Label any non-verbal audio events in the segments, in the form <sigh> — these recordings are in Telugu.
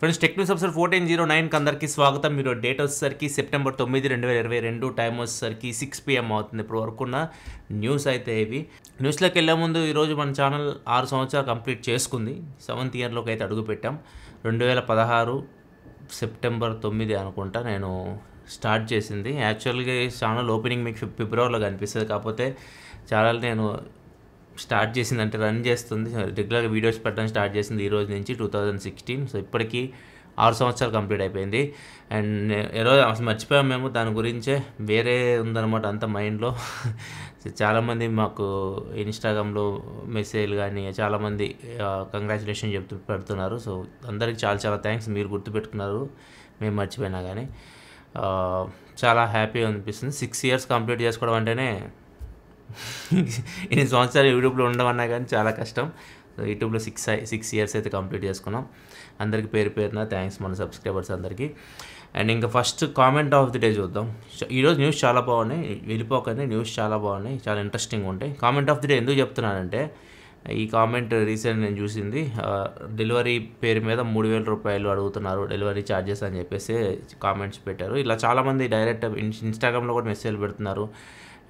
ఫ్రెండ్స్ న్యూస్ అఫ్సర్ ఫోర్టీన్ జీరో నైన్కి అందరికీ స్వాగతం మీరు డేట్ వచ్చేసరికి సెప్టెంబర్ తొమ్మిది రెండు వేల ఇరవై రెండు టైం వచ్చేసరికి సిక్స్ పిఎం అవుతుంది ఇప్పుడు వరకు ఉన్న న్యూస్ అయితే ఇవి న్యూస్లోకి వెళ్ళే ముందు ఈరోజు మన ఛానల్ ఆరు సంవత్సరాలు కంప్లీట్ చేసుకుంది సెవెంత్ ఇయర్లోకి అయితే అడుగుపెట్టాం రెండు వేల పదహారు సెప్టెంబర్ తొమ్మిది అనుకుంటా నేను స్టార్ట్ చేసింది యాక్చువల్గా ఛానల్ ఓపెనింగ్ మీకు ఫిబ్రవరిలో కనిపిస్తుంది కాకపోతే ఛానల్ నేను స్టార్ట్ చేసింది అంటే రన్ చేస్తుంది రెగ్యులర్గా వీడియోస్ పెట్టడం స్టార్ట్ చేసింది ఈ రోజు నుంచి టూ థౌజండ్ సిక్స్టీన్ సో ఇప్పటికీ ఆరు సంవత్సరాలు కంప్లీట్ అయిపోయింది అండ్ ఈరోజు అసలు మర్చిపోయాం మేము దాని గురించే వేరే ఉందన్నమాట అంత మైండ్లో <laughs> చాలామంది మాకు ఇన్స్టాగ్రామ్లో మెసేజ్ కానీ చాలామంది కంగ్రాచులేషన్ చెప్తూ పెడుతున్నారు సో అందరికి చాలా చాలా థ్యాంక్స్ మీరు గుర్తుపెట్టుకున్నారు మేము మర్చిపోయినా కానీ చాలా హ్యాపీగా అనిపిస్తుంది సిక్స్ ఇయర్స్ కంప్లీట్ చేసుకోవడం అంటేనే ఎన్ని సంవత్సరాలు యూట్యూబ్లో ఉండవన్నా కానీ చాలా కష్టం సో యూట్యూబ్లో సిక్స్ సిక్స్ ఇయర్స్ అయితే కంప్లీట్ చేసుకున్నాం అందరికీ పేరు పేరున థ్యాంక్స్ మన సబ్స్క్రైబర్స్ అందరికీ అండ్ ఇంకా first comment of the day చూద్దాం ఈరోజు న్యూస్ చాలా బాగున్నాయి వెళ్ళిపోకనే న్యూస్ చాలా బాగున్నాయి చాలా ఇంట్రెస్టింగ్ ఉంటాయి కామెంట్ ఆఫ్ ది డే ఎందుకు చెప్తున్నానంటే ఈ కామెంట్ రీసెంట్ నేను చూసింది డెలివరీ పేరు మీద మూడు వేల రూపాయలు అడుగుతున్నారు డెలివరీ ఛార్జెస్ అని చెప్పేసి కామెంట్స్ పెట్టారు ఇలా చాలామంది డైరెక్ట్ ఇన్స్టాగ్రామ్లో కూడా మెసేజ్ పెడుతున్నారు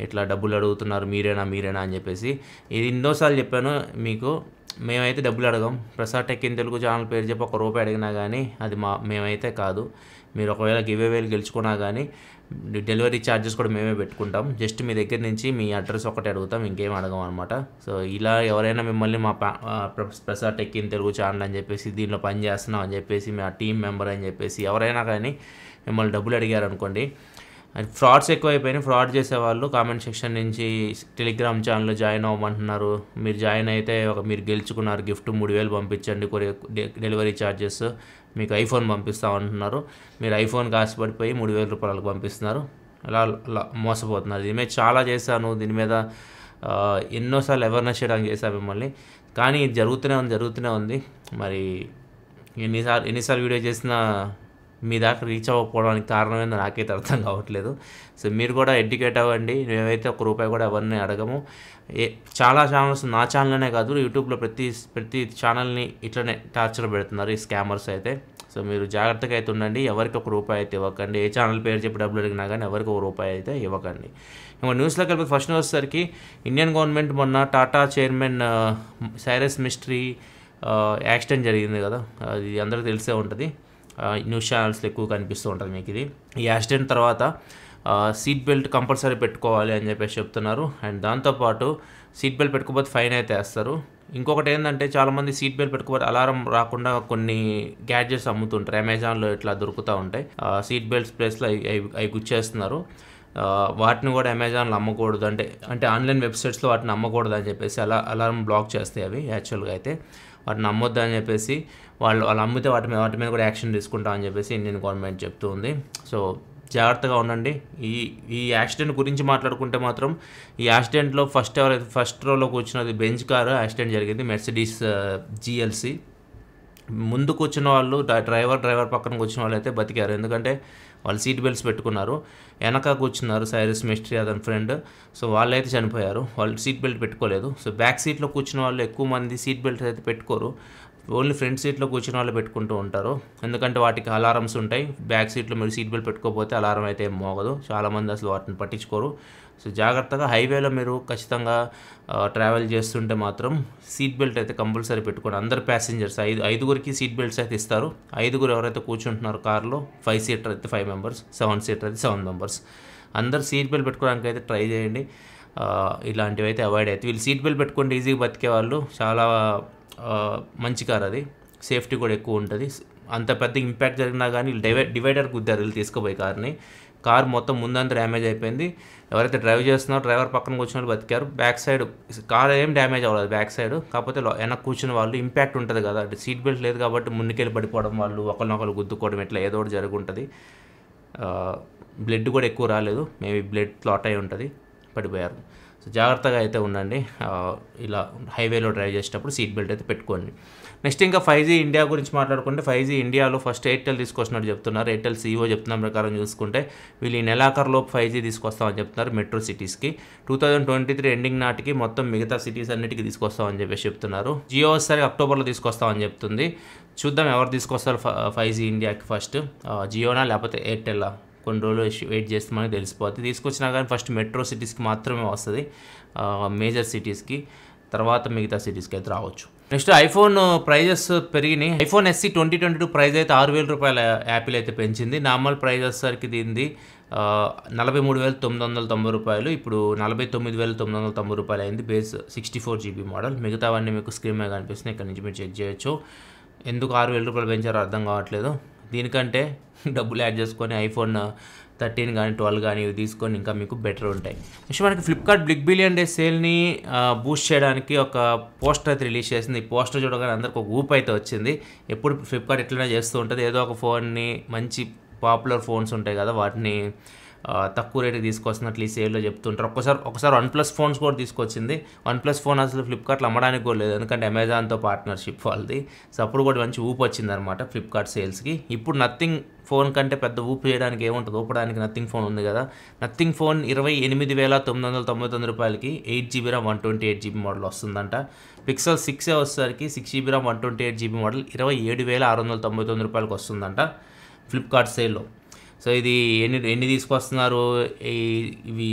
ఇట్లా డబ్బులు అడుగుతున్నారు మీరేనా మీరేనా అని చెప్పేసి ఇది ఎన్నోసార్లు చెప్పాను మీకు మేమైతే డబ్బులు అడగం Prasad tech in Telugu channel పేరు చెప్పి ఒక రూపాయి అడిగినా కానీ అది మా మేమైతే కాదు మీరు ఒకవేళ గివేవేలు గెలుచుకున్నా కానీ డెలివరీ ఛార్జెస్ కూడా మేమే పెట్టుకుంటాం జస్ట్ మీ దగ్గర నుంచి మీ అడ్రస్ ఒకటి అడుగుతాం ఇంకేం అడగం అనమాట సో ఇలా ఎవరైనా మిమ్మల్ని మా Prasad tech in Telugu channel అని చెప్పేసి దీనిలో పని చేస్తున్నాం అని చెప్పేసి మా టీం మెంబర్ అని చెప్పేసి ఎవరైనా కానీ మిమ్మల్ని డబ్బులు అడిగారు అనుకోండి ఫ్రాడ్స్ ఎక్కువైపోయినాయి ఫ్రాడ్ చేసేవాళ్ళు కామెంట్ సెక్షన్ నుంచి టెలిగ్రామ్ ఛానల్ జాయిన్ అవ్వమంటున్నారు మీరు జాయిన్ అయితే ఒక మీరు గెలుచుకున్నారు గిఫ్ట్ మూడు వేలు పంపించండి డెలివరీ ఛార్జెస్ మీకు ఐఫోన్ పంపిస్తామంటున్నారు మీరు ఐఫోన్కి ఆశపడిపోయి మూడు వేల రూపాయలకు పంపిస్తున్నారు అలా మోసపోతున్నారు దీని మీద చాలా చేశాను దీని మీద ఎన్నోసార్లు అవేర్నెస్ చేయడానికి చేశాను మిమ్మల్ని కానీ ఇది జరుగుతూనే ఉంది జరుగుతూనే ఉంది మరి ఎన్నిసార్లు ఎన్నిసార్లు వీడియో చేసినా మీ దాకా రీచ్ అవ్వకపోవడానికి కారణమైన నాకైతే అర్థం కావట్లేదు సో మీరు కూడా ఎడ్యుకేట్ అవ్వండి మేమైతే ఒక రూపాయి కూడా ఎవరిని అడగము ఏ చాలా ఛానల్స్ నా ఛానల్లోనే కాదు యూట్యూబ్లో ప్రతి ప్రతి ఛానల్ని ఇట్లనే టార్చర్ పెడుతున్నారు ఈ స్కామర్స్ అయితే సో మీరు జాగ్రత్తగా అయితే ఉండండి ఎవరికి ఒక రూపాయి అయితే ఇవ్వకండి ఏ ఛానల్ పేరు చెప్పి డబ్బులు అడిగినా కానీ ఎవరికి ఒక రూపాయి అయితే ఇవ్వకండి ఇంకా న్యూస్లో కలిపి ఫస్ట్ వచ్చేసరికి ఇండియన్ గవర్నమెంట్ మొన్న టాటా చైర్మన్ సైరస్ మిస్ట్రీ యాక్సిడెంట్ జరిగింది కదా అది అందరికీ తెలిసే ఉంటుంది న్యూస్ ఛానల్స్లో ఎక్కువ కనిపిస్తూ ఉంటుంది మీకు ఇది ఈ యాక్సిడెంట్ తర్వాత సీట్ బెల్ట్ కంపల్సరీ పెట్టుకోవాలి అని చెప్పేసి చెప్తున్నారు అండ్ దాంతోపాటు సీట్ బెల్ట్ పెట్టుకోకపోతే ఫైన్ అయితే వేస్తారు ఇంకొకటి ఏంటంటే చాలామంది సీట్ బెల్ట్ పెట్టుకోవాలి అలారం రాకుండా కొన్ని గ్యాడ్జెట్స్ అమ్ముతుంటారు అమెజాన్లో ఇట్లా దొరుకుతూ ఉంటాయి సీట్ బెల్ట్స్ ప్లేస్లో అవి అవి గుచ్చేస్తున్నారు వాటిని కూడా అమెజాన్లో అమ్మకూడదు అంటే అంటే ఆన్లైన్ వెబ్సైట్స్లో వాటిని అమ్మకూడదు అని చెప్పేసి అలా అలారం బ్లాక్ చేస్తాయి అవి యాక్చువల్గా అయితే వాటిని నమ్మొద్దు అని చెప్పేసి వాళ్ళు వాళ్ళు అమ్మితే వాటి మీద వాటి మీద కూడా యాక్షన్ తీసుకుంటామని చెప్పేసి ఇండియన్ గవర్నమెంట్ చెప్తూ ఉంది సో జాగ్రత్తగా ఉండండి ఈ ఈ యాక్సిడెంట్ గురించి మాట్లాడుకుంటే మాత్రం ఈ యాక్సిడెంట్లో ఫస్ట్ ఎవరైతే ఫస్ట్ రోలో కూర్చున్నది బెంచ్ కారు యాక్సిడెంట్ జరిగింది మెర్సిడీస్ జిఎల్సి ముందు కూర్చున్న వాళ్ళు డ్రైవర్ డ్రైవర్ పక్కన కూర్చున్న వాళ్ళు అయితే బతికారు ఎందుకంటే వాళ్ళు సీట్ బెల్ట్స్ పెట్టుకున్నారు వెనక కూర్చున్నారు సైరస్ మిస్ట్రీ అతని ఫ్రెండ్ సో వాళ్ళైతే చనిపోయారు వాళ్ళు సీట్ బెల్ట్ పెట్టుకోలేదు సో బ్యాక్ సీట్లో కూర్చున్న వాళ్ళు ఎక్కువ మంది సీట్ బెల్ట్ అయితే పెట్టుకోరు ఓన్లీ ఫ్రంట్ సీట్లో కూర్చున్న వాళ్ళు పెట్టుకుంటూ ఉంటారు ఎందుకంటే వాటికి అలారమ్స్ ఉంటాయి బ్యాక్ సీట్లో మీరు సీట్ బెల్ట్ పెట్టుకోకపోతే అలారం అయితే ఏం మోగదు చాలామంది అసలు వాటిని పట్టించుకోరు సో జాగ్రత్తగా హైవేలో మీరు ఖచ్చితంగా ట్రావెల్ చేస్తుంటే మాత్రం సీట్ బెల్ట్ అయితే కంపల్సరీ పెట్టుకోండి అందరు ప్యాసింజర్స్ ఐదు ఐదుగురికి సీట్ బెల్ట్స్ అయితే ఇస్తారు ఐదుగురు ఎవరైతే కూర్చుంటున్నారో కార్లో ఫైవ్ సీటర్ అయితే ఫైవ్ మెంబర్స్ సెవెన్ సీటర్ అయితే సెవెన్ మెంబర్స్ అందరు సీట్ బెల్ట్ పెట్టుకోవడానికి అయితే ట్రై చేయండి ఇలాంటివి అయితే అవాయిడ్ అవుతాయి వీళ్ళు సీట్ బెల్ట్ పెట్టుకుంటే ఈజీగా బతికే వాళ్ళు చాలా మంచి కార్ అది సేఫ్టీ కూడా ఎక్కువ ఉంటుంది అంత పెద్ద ఇంపాక్ట్ జరిగినా కానీ డివైడర్ కుద్దారు వీళ్ళు తీసుకుపోయి కార్ని కార్ మొత్తం ముందంతా డ్యామేజ్ అయిపోయింది ఎవరైతే డ్రైవ్ చేస్తున్నారో డ్రైవర్ పక్కన కూర్చున్న వాళ్ళు బతికారు బ్యాక్ సైడ్ కార్ ఏం డ్యామేజ్ అవ్వలేదు బ్యాక్ సైడ్ కాకపోతే వెనక కూర్చున్న వాళ్ళు ఇంపాక్ట్ ఉంటుంది కదా అంటే సీట్ బెల్ట్ లేదు కాబట్టి ముందుకెళ్ళి పడిపోవడం వాళ్ళు ఒకరినొకరు గుద్దుకోవడం ఇట్లా ఏదో ఒకటి జరుగుంటుంది బ్లడ్ కూడా ఎక్కువ రాలేదు మేబీ బ్లడ్ క్లాట్ అయి ఉంటుంది పడిపోయారు సో జాగ్రత్తగా అయితే ఉండండి ఇలా హైవేలో డ్రైవ్ చేసేటప్పుడు సీట్ బెల్ట్ అయితే పెట్టుకోండి నెక్స్ట్ ఇంకా ఫైవ్ జీ ఇండియా గురించి మాట్లాడుకుంటే ఫైవ్ జీ ఇండియాలో ఫస్ట్ ఎయిర్టెల్ తీసుకొస్తున్నట్టు చెప్తున్నారు ఎయిర్టెల్ సీఈఓ చెప్తున్న ప్రకారం చూసుకుంటే వీళ్ళు ఈ నెలాఖరులోపు ఫైవ్ జీ తీసుకొస్తామని చెప్తున్నారు మెట్రో సిటీస్కి two thousand twenty three ending నాటికి మొత్తం మిగతా సిటీస్ అన్నిటికీ తీసుకొస్తామని చెప్పేసి చెప్తున్నారు జియో వచ్చేసరికి అక్టోబర్లో తీసుకొస్తామని చెప్తుంది చూద్దాం ఎవరు తీసుకొస్తారు ఫైవ్ జీ ఇండియాకి ఫస్ట్ జియోనా లేకపోతే ఎయిర్టెల్లా కొన్ని రోజులు వెయిట్ చేస్తామని తెలిసిపోతుంది తీసుకొచ్చినా కానీ ఫస్ట్ మెట్రో సిటీస్కి మాత్రమే వస్తుంది మేజర్ సిటీస్కి తర్వాత మిగతా సిటీస్కి అయితే రావచ్చు నెక్స్ట్ ఐఫోన్ ప్రైజెస్ పెరిగినాయి iPhone SE twenty twenty two price అయితే ఆరు వేల రూపాయల యాపిల్ అయితే పెంచింది నార్మల్ ప్రైజ్ వచ్చేసరికి దీనిది నలభై మూడు వేల తొమ్మిది వందల తొంభై రూపాయలు ఇప్పుడు నలభై తొమ్మిది వేల తొమ్మిది వందల తొంభై రూపాయలు అయింది base sixty four GB model మిగతావన్నీ మీకు స్క్రీన్ మీద కనిపిస్తున్నాయి ఇక్కడ నుంచి మీరు చెక్ చేయొచ్చు ఎందుకు ఆరు వేల రూపాయలు పెంచారో అర్థం కావట్లేదు దీనికంటే <laughs> డబ్బులు యాడ్ చేసుకొని ఐఫోన్ థర్టీన్ కానీ ట్వెల్వ్ కానీ ఇవి తీసుకొని ఇంకా మీకు బెటర్ ఉంటాయి నెక్స్ట్ మనకి ఫ్లిప్కార్ట్ బిగ్ బిలియన్ డే సేల్ని బూస్ట్ చేయడానికి ఒక పోస్టర్ అయితే రిలీజ్ చేసింది ఈ పోస్టర్ చూడగానే అందరికి ఒక ఊపు అయితే వచ్చింది ఎప్పుడు ఫ్లిప్కార్ట్ ఎట్లనే చేస్తూ ఉంటుంది ఏదో ఒక ఫోన్ని మంచి పాపులర్ ఫోన్స్ ఉంటాయి కదా వాటిని తక్కువ రేటు తీసుకొస్తున్నట్లు ఈ సేల్లో చెప్తుంటారు ఒక్కసారి ఒకసారి వన్ ప్లస్ ఫోన్స్ కూడా తీసుకొచ్చింది వన్ ప్లస్ ఫోన్ అసలు ఫ్లిప్కార్ట్లో అమ్మడానికి కూడా లేదు ఎందుకంటే అమెజాన్తో పార్ట్నర్షిప్ వాళ్ళది సో అప్పుడు కూడా మంచి ఊపు వచ్చిందనమాట ఫ్లిప్కార్ట్ సేల్స్కి ఇప్పుడు నథింగ్ ఫోన్ కంటే పెద్ద ఊపు చేయడానికి ఏముంటుంది ఊపడానికి నథింగ్ ఫోన్ ఉంది కదా నథింగ్ ఫోన్ ఇరవై ఎనిమిది వేల తొమ్మిది వందల తొంభై తొమ్మిది రూపాయలకి eight GB RAM one twenty eight GB model వస్తుందంట పిక్సెల్ సిక్స్ వచ్చేసరికి six GB RAM one twenty eight GB model ఇరవై ఏడు వేల ఆరు వందల తొంభై తొమ్మిది రూపాయలకి వస్తుందంట ఫ్లిప్కార్ట్ సేల్లో సో ఇది ఎన్ని ఎన్ని తీసుకొస్తున్నారు ఇవి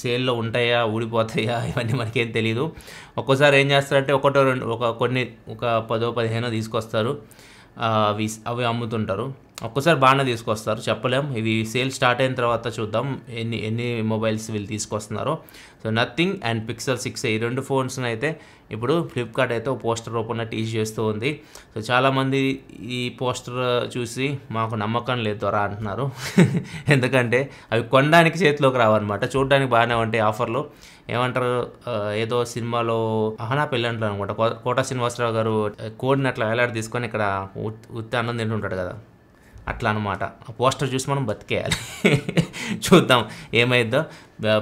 సేల్లో ఉంటాయా ఊడిపోతాయా <laughs> ఇవన్నీ మనకేం తెలియదు ఒక్కోసారి ఏం చేస్తారంటే ఒకటో రెండు ఒక కొన్ని ఒక పదో పదిహేనో తీసుకొస్తారు అవి అవి అమ్ముతుంటారు ఒక్కసారి బాగానే తీసుకొస్తారు చెప్పలేం ఇది సేల్ స్టార్ట్ అయిన తర్వాత చూద్దాం ఎన్ని ఎన్ని మొబైల్స్ వీళ్ళు తీసుకొస్తున్నారో so Nothing and Pixel six ఈ రెండు ఫోన్స్ని అయితే ఇప్పుడు ఫ్లిప్కార్ట్ అయితే పోస్టర్ రూపంలో టీజ్ చేస్తూ ఉంది సో చాలామంది ఈ పోస్టర్ చూసి మాకు నమ్మకం లేదు ద్వారా అంటున్నారు <laughs> ఎందుకంటే అవి కొనడానికి చేతిలోకి రావన్నమాట చూడడానికి బాగానే ఉంటాయి ఆఫర్లు ఏమంటారు ఏదో సినిమాలో అహనా పెళ్ళంటారు అనమాట కోట శ్రీనివాసరావు గారు కోడిని అట్లా వేలాడి తీసుకొని ఇక్కడ ఉత్తి అన్నం తింటుంటాడు కదా అట్లా అనమాట ఆ పోస్టర్ చూసి మనం బతికేయాలి చూద్దాం ఏమైందో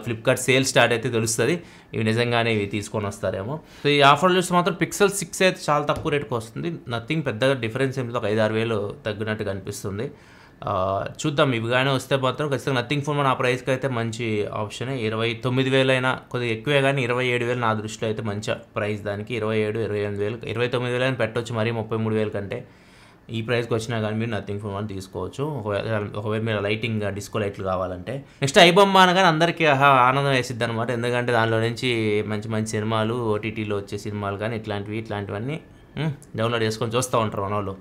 ఫ్లిప్కార్ట్ సేల్ స్టార్ట్ అయితే తెలుస్తుంది ఇవి నిజంగానే ఇవి తీసుకొని వస్తారేమో సో ఈ ఆఫర్ చూస్తే మాత్రం పిక్సెల్ సిక్స్ అయితే చాలా తక్కువ రేటుకు వస్తుంది నథింగ్ పెద్దగా డిఫరెన్స్ ఏమిటి ఒక ఆరు వేలు తగ్గినట్టు కనిపిస్తుంది చూద్దాం ఇవి కానీ వస్తే మాత్రం ఖచ్చితంగా నథింగ్ ఫోన్ మన ఆ ప్రైస్కి అయితే మంచి ఆప్షన్ ఇరవై తొమ్మిది వేలైనా కొద్దిగా ఎక్కువే కానీ ఇరవై ఏడు వేలు నా దృష్టిలో అయితే మంచి ప్రైస్ దానికి ఇరవై ఏడు ఇరవై ఎనిమిది వేలు ఇరవై తొమ్మిది వేలైనా పెట్టవచ్చు మరీ ముప్పై మూడు వేల కంటే ఈ ప్రైస్కి వచ్చినా కానీ మీరు నథింగ్ ఫోన్ వన్ తీసుకోవచ్చు ఒకవేళ ఒకవేళ మీరు లైటింగ్ డిస్కో లైట్లు కావాలంటే నెక్స్ట్ ఐబొమ్మ అనగానే అందరికీ ఆనందం వేసిద్ది అనమాట ఎందుకంటే దానిలో నుంచి మంచి మంచి సినిమాలు ఓటీటీలో వచ్చే సినిమాలు కానీ ఇట్లాంటివి ఇట్లాంటివన్నీ డౌన్లోడ్ చేసుకొని చూస్తూ ఉంటారు మనోళ్ళు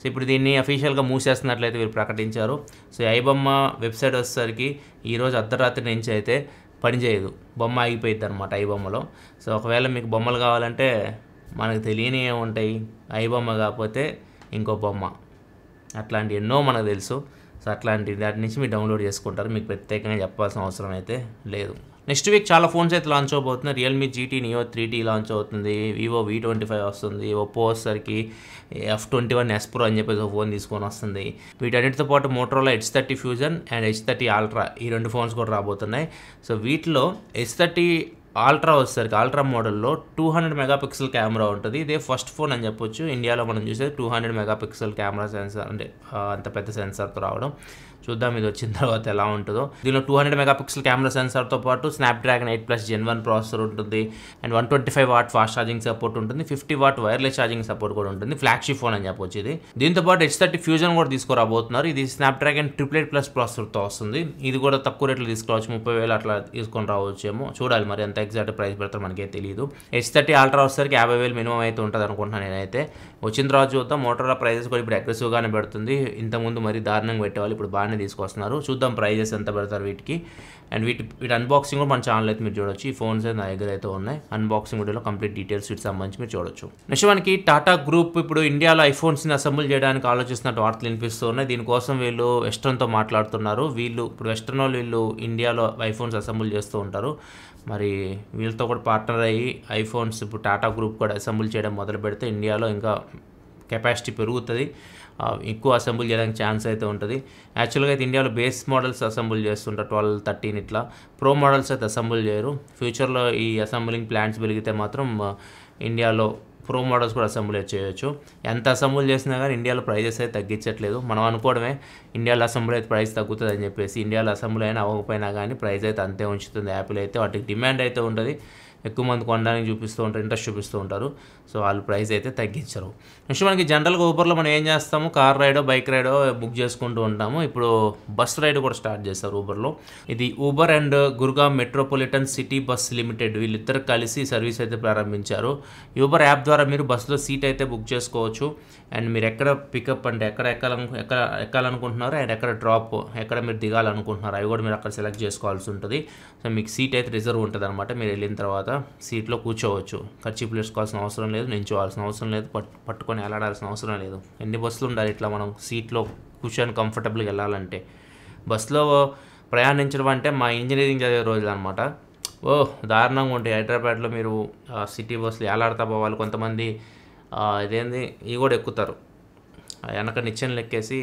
సో ఇప్పుడు దీన్ని అఫీషియల్గా మూసేస్తున్నట్లయితే వీరు ప్రకటించారు సో ఐబొమ్మ వెబ్సైట్ వచ్చేసరికి ఈరోజు అర్ధరాత్రి నుంచి అయితే పనిచేయదు బొమ్మ ఆగిపోయింది అనమాట ఐబొమ్మలో సో ఒకవేళ మీకు బొమ్మలు కావాలంటే మనకు తెలియని ఏముంటాయి ఐబొమ్మ కాకపోతే ఇంకో బొమ్మ అట్లాంటి ఎన్నో మనకు తెలుసు సో అట్లాంటి దాటి నుంచి మీరు డౌన్లోడ్ చేసుకుంటారు మీకు ప్రత్యేకంగా చెప్పాల్సిన అవసరం అయితే లేదు నెక్స్ట్ వీక్ చాలా ఫోన్స్ అయితే లాంచ్ అవబోతున్నాయి Realme GT Neo three T launch అవుతుంది వివో వి ట్వంటీ ఫైవ్ వస్తుంది ఒప్పో వచ్చేసరికి F twenty one S Pro అని చెప్పేసి ఫోన్ తీసుకొని వస్తుంది వీటన్నిటితో పాటు Motorola H thirty Fusion and H thirty Ultra ఈ రెండు ఫోన్స్ కూడా రాబోతున్నాయి సో వీటిలో హెచ్ థర్టీ ఆల్ట్రా వచ్చేసరికి ఆల్ట్రా మోడల్లో టూ హండ్రెడ్ మెగాపిక్సెల్ కెమెరా ఉంటుంది ఇదే ఫస్ట్ ఫోన్ అని చెప్పొచ్చు ఇండియాలో మనం చూసేది two hundred megapixel camera sensor అంటే అంత పెద్ద సెన్సార్తో రావడం చూద్దాం ఇది వచ్చిన తర్వాత ఎలా ఉంటుందో దీనిలో టూ హండ్రెడ్ మెగా కెమెరా సెన్సర్తో పాటు Snapdragon eight plus gen one processor ఉంటుంది and one twenty five watt fast charging support ఉంటుంది fifty watt wireless charging support కూడా ఉంటుంది ఫ్లాగ్షిప్ ఫోన్ అని చెప్పొచ్చు ఇది దీంతో పాటు హెచ్ థర్టీ ఫ్యూజన్ కూడా తీసుకురాబోతున్నారు ఇది స్నాప్డ్రాగన్ ఎయిట్ ప్లస్ ప్రాసెసర్తో వస్తుంది ఇది కూడా తక్కువ రేట్లు తీసుకోవచ్చు ముప్పై వేలు అట్లా తీసుకొని రావచ్చేమో చూడాలి మరి ఎంత ఎగ్జాక్ట్ ప్రైస్ పెడతారు మనకే తెలియదు హెచ్ థర్టీ అల్ట్రా వచ్చేసరికి యాభై వేలు మినిమం అయితే ఉంటుంది అనుకుంటున్నాను నేనైతే వచ్చిన తర్వాత చూద్దాం మోటార్ ప్రైజెస్ కూడా ఇప్పుడు అగ్రెసివ్గానే పెడుతుంది ఇంతకుముందు మరి దారుణంగా పెట్టేవాళ్ళు ఇప్పుడు బాగా కార్ని తీసుకొస్తున్నారు చూద్దాం ప్రైజెస్ ఎంత పెడతారు వీటికి అండ్ వీటి వీటి అన్బాక్సింగ్ కూడా మన ఛానల్ అయితే మీరు చూడొచ్చు ఈ ఫోన్స్ నా దగ్గర అయితే ఉన్నాయి అన్బాక్సింగ్ వీడియోలో కంప్లీట్ డీటెయిల్స్ వీటికి సంబంధించి మీరు చూడొచ్చు నెక్స్ట్ మనకి టాటా గ్రూప్ ఇప్పుడు ఇండియాలో ఐఫోన్స్ని అసెంబుల్ చేయడానికి ఆలోచిస్తున్నట్టు వార్తలు వినిపిస్తూ ఉన్నాయి దీనికోసం వీళ్ళు వెస్ట్రన్తో మాట్లాడుతున్నారు వీళ్ళు ఇప్పుడు వెస్ట్రన్ వాళ్ళు వీళ్ళు ఇండియాలో ఐఫోన్స్ అసెంబుల్ చేస్తూ ఉంటారు మరి వీళ్ళతో కూడా పార్ట్నర్ అయ్యి ఐఫోన్స్ ఇప్పుడు టాటా గ్రూప్ కూడా అసెంబుల్ చేయడం మొదలు పెడితే ఇండియాలో ఇంకా కెపాసిటీ పెరుగుతుంది ఎక్కువ అసెంబుల్ చేయడానికి ఛాన్స్ అయితే ఉంటుంది యాక్చువల్గా అయితే ఇండియాలో బేస్ మోడల్స్ అసెంబుల్ చేస్తుంటారు ట్వెల్వ్ థర్టీన్ ఇట్లా ప్రో మోడల్స్ అయితే అసెంబుల్ చేయరు ఫ్యూచర్లో ఈ అసెంబ్లింగ్ ప్లాంట్స్ పెరిగితే మాత్రం ఇండియాలో ప్రో మోడల్స్ కూడా అసెంబుల్ చేయొచ్చు ఎంత అసెంబుల్ చేసినా కానీ ఇండియాలో ప్రైజెస్ అయితే తగ్గించట్లేదు మనం అనుకోవడమే ఇండియాలో అసెంబ్లీ అయితే ప్రైస్ తగ్గుతుంది అని చెప్పేసి ఇండియాలో అసెంబ్లీ అయినా అవ్వకపోయినా కానీ ప్రైస్ అయితే అంతే ఉంచుతుంది యాపిల్ అయితే వాటికి డిమాండ్ అయితే ఉంటుంది ఎక్కువ మంది కొనడానికి చూపిస్తూ ఉంటారు ఇంట్రెస్ట్ చూపిస్తూ ఉంటారు సో వాళ్ళు ప్రైస్ అయితే తగ్గించరు నెక్స్ట్ మనకి జనరల్గా ఊపర్లో మనం ఏం చేస్తాము కార్ రైడో బైక్ రైడో బుక్ చేసుకుంటూ ఉంటాము ఇప్పుడు బస్ రైడ్ కూడా స్టార్ట్ చేస్తారు ఊబర్లో ఇది Uber and Gurgaon metropolitan city bus limited వీళ్ళిద్దరు కలిసి సర్వీస్ అయితే ప్రారంభించారు ఊబర్ యాప్ ద్వారా మీరు బస్సులో సీట్ అయితే బుక్ చేసుకోవచ్చు అండ్ మీరు ఎక్కడ పికప్ అంటే ఎక్కడ ఎక్కాలను ఎక్కడ ఎక్కాలనుకుంటున్నారు అండ్ ఎక్కడ డ్రాప్ ఎక్కడ మీరు దిగాలనుకుంటున్నారు అవి కూడా మీరు అక్కడ సెలెక్ట్ చేసుకోవాల్సి ఉంటుంది సో మీకు సీట్ అయితే రిజర్వ్ ఉంటుంది అనమాట మీరు వెళ్ళిన తర్వాత దాకా సీట్లో కూర్చోవచ్చు ఖర్చు వేసుకోవాల్సిన అవసరం లేదు నించోవాల్సిన అవసరం లేదు పట్టుకొని ఎలాడాల్సిన అవసరం లేదు ఎన్ని బస్సులు ఉండాలి ఇట్లా మనం సీట్లో కూర్చొని కంఫర్టబుల్గా వెళ్ళాలంటే బస్సులో ప్రయాణించడం అంటే మా ఇంజనీరింగ్ చదివే రోజులు అనమాట ఓ దారుణంగా ఉంటాయి హైదరాబాద్లో మీరు సిటీ బస్సులు ఎలాడతా పోవాలి కొంతమంది ఇదేంది ఇవి కూడా ఎక్కుతారు వెనక నిచ్చెనలు ఎక్కేసి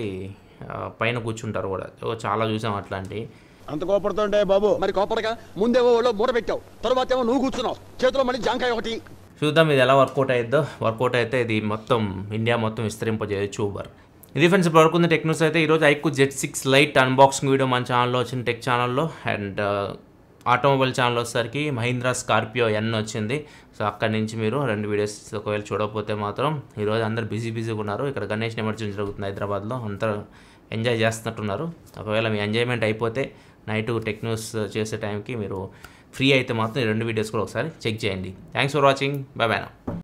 పైన కూర్చుంటారు కూడా చాలా చూసాం అట్లాంటివి అంత కోపడుతుంటే బాబు మరి కోపడగా ముందేవో వాళ్ళు మూట పెట్టావు తర్వాత ఏమో నువ్వు కూర్చున్నావు చేతిలో మళ్ళీ జాంకాయ ఒకటి చూద్దాం ఇది ఎలా వర్కౌట్ అయ్యిద్దో వర్కౌట్ అయితే ఇది మొత్తం ఇండియా మొత్తం విస్తరింపజేయచ్చు ఊబర్ ఇది ఫ్రెండ్స్ ఇప్పుడు వరకు టెక్ న్యూస్ అయితే ఈరోజు iQOO Z six lite unboxing video మన ఛానల్లో వచ్చిన టెక్ ఛానల్లో అండ్ ఆటోమొబైల్ ఛానల్ వచ్చేసరికి మహీంద్రా స్కార్పియో ఎన్ వచ్చింది సో అక్కడి నుంచి మీరు రెండు వీడియోస్ ఒకవేళ చూడకపోతే మాత్రం ఈరోజు అందరు బిజీ బిజీగా ఉన్నారు ఇక్కడ గణేష్ ఎమర్జెన్సీ జరుగుతుంది హైదరాబాద్లో అంతా ఎంజాయ్ చేస్తున్నట్టున్నారు ఒకవేళ మీ ఎంజాయ్మెంట్ అయిపోతే నైట్ న్యూస్ చేసే టైంకి మీరు ఫ్రీ అయితే మాత్రం ఈ రెండు వీడియోస్ కూడా ఒకసారి చెక్ చేయండి thanks for watching bye bye